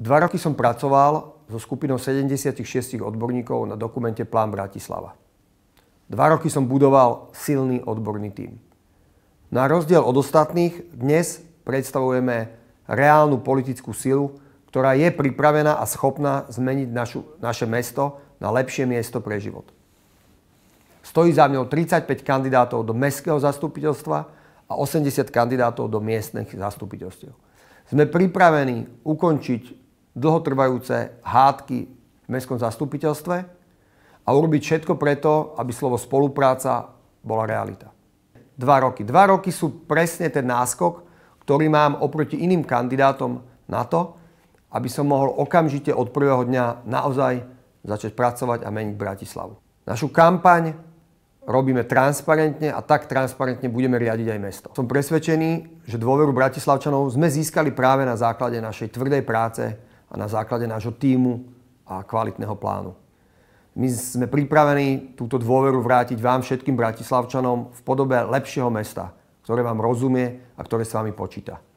Dva roky som pracoval so skupinou 76 odborníkov na dokumente Plán Bratislava. Dva roky som budoval silný odborný tím. Na rozdiel od ostatných dnes predstavujeme reálnu politickú silu, ktorá je pripravená a schopná zmeniť našu, naše mesto na lepšie miesto pre život. Stojí za mňou 35 kandidátov do mestského zastupiteľstva a 80 kandidátov do miestnych zastupiteľstiev. Sme pripravení ukončiť dlhotrvajúce hádky v mestskom zastupiteľstve a urobiť všetko preto, aby slovo spolupráca bola realita. Dva roky. Dva roky sú presne ten náskok, ktorý mám oproti iným kandidátom na to, aby som mohol okamžite od prvého dňa naozaj začať pracovať a meniť Bratislavu. Našu kampaň robíme transparentne a tak transparentne budeme riadiť aj mesto. Som presvedčený, že dôveru Bratislavčanov sme získali práve na základe našej tvrdej práce a na základe nášho týmu a kvalitného plánu. My sme pripravení túto dôveru vrátiť vám všetkým bratislavčanom v podobe lepšieho mesta, ktoré vám rozumie a ktoré s vami počíta.